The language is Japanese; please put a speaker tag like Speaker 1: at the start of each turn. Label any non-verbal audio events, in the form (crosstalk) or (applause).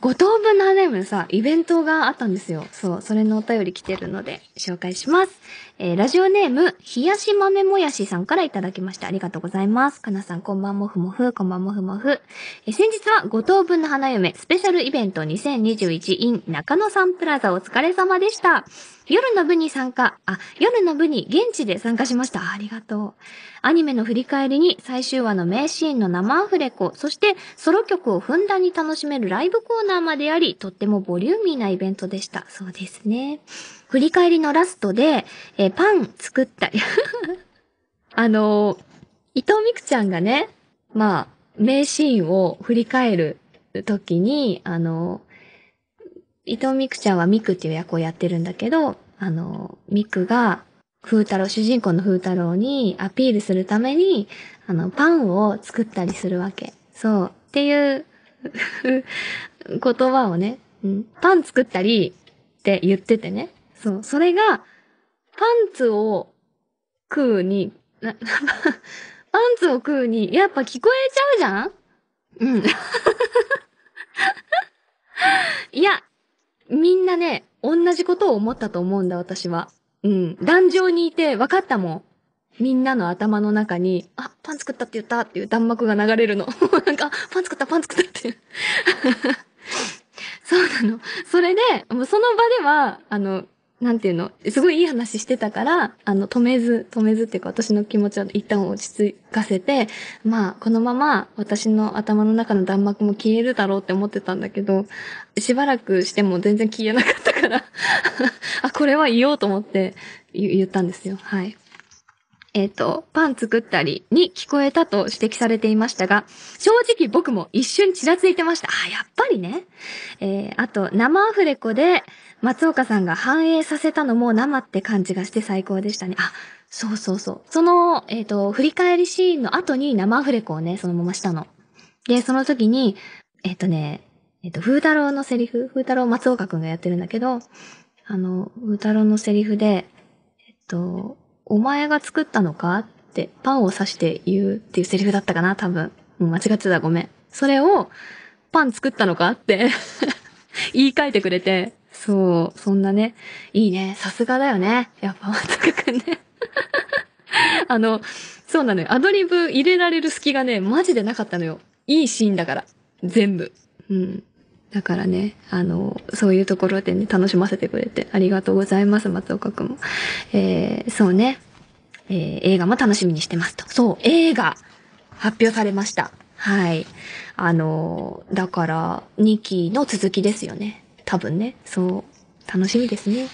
Speaker 1: 5等分の花嫁のさ、イベントがあったんですよ。そう、それのお便り来てるので紹介します。えー、ラジオネーム、冷やし豆もやしさんからいただきました。ありがとうございます。かなさん、こんばんもふもふ、こんばんもふもふ。えー、先日は5等分の花嫁スペシャルイベント 2021in 中野サンプラザお疲れ様でした。夜の部に参加、あ、夜の部に現地で参加しました。ありがとう。アニメの振り返りに最終話の名シーンの生アフレコ、そしてソロ曲をふんだんに楽しめるライブコーナーまであり、とってもボリューミーなイベントでした。そうですね。振り返りのラストで、えパン作ったり。(laughs) あの伊藤美久ちゃんがね、まあ、名シーンを振り返る時に、あの、伊藤美久ちゃんはミクっていう役をやってるんだけど、あの、ミクが、風太郎、主人公の風太郎にアピールするために、あの、パンを作ったりするわけ。そう。っていう (laughs) 言葉をね、うん、パン作ったりって言っててね。そう。それが、パンツを食うに、(laughs) パンツを食うに、やっぱ聞こえちゃうじゃんうん。(laughs) いや、みんなね、同じことを思ったと思うんだ、私は。うん。壇上にいて分かったもん。みんなの頭の中に、あ、パン作ったって言ったっていう弾幕が流れるの。(laughs) なんか、パン作った、パン作ったっていう。(laughs) そうなの。それで、もうその場では、あの、なんていうの、すごいいい話してたから、あの、止めず、止めずっていうか、私の気持ちは一旦落ち着かせて、まあ、このまま私の頭の中の弾幕も消えるだろうって思ってたんだけど、しばらくしても全然消えなかったから (laughs) あ、これは言おうと思って言ったんですよ。はい。えっ、ー、と、パン作ったりに聞こえたと指摘されていましたが、正直僕も一瞬ちらついてました。あ、やっぱりね。えー、あと、生アフレコで松岡さんが反映させたのも生って感じがして最高でしたね。あ、そうそうそう。その、えっ、ー、と、振り返りシーンの後に生アフレコをね、そのまましたの。で、その時に、えっ、ー、とね、えっ、ー、と、風太郎のセリフ、風太郎松岡くんがやってるんだけど、あの、風太郎のセリフで、えっと、お前が作ったのかってパンを刺して言うっていうセリフだったかな、多分。もう間違ってたごめん。それを、パン作ったのかって (laughs) 言い換えてくれて、そう、そんなね、いいね、さすがだよね。やっぱ松岡くんね。(laughs) あの、そうなのよ。アドリブ入れられる隙がね、マジでなかったのよ。いいシーンだから。全部。うん。だからね、あの、そういうところでね、楽しませてくれてありがとうございます、松岡くんも。えー、そうね。えー、映画も楽しみにしてますと。そう、映画発表されました。はい。あの、だから、2期の続きですよね。多分ね。そう。楽しみですね。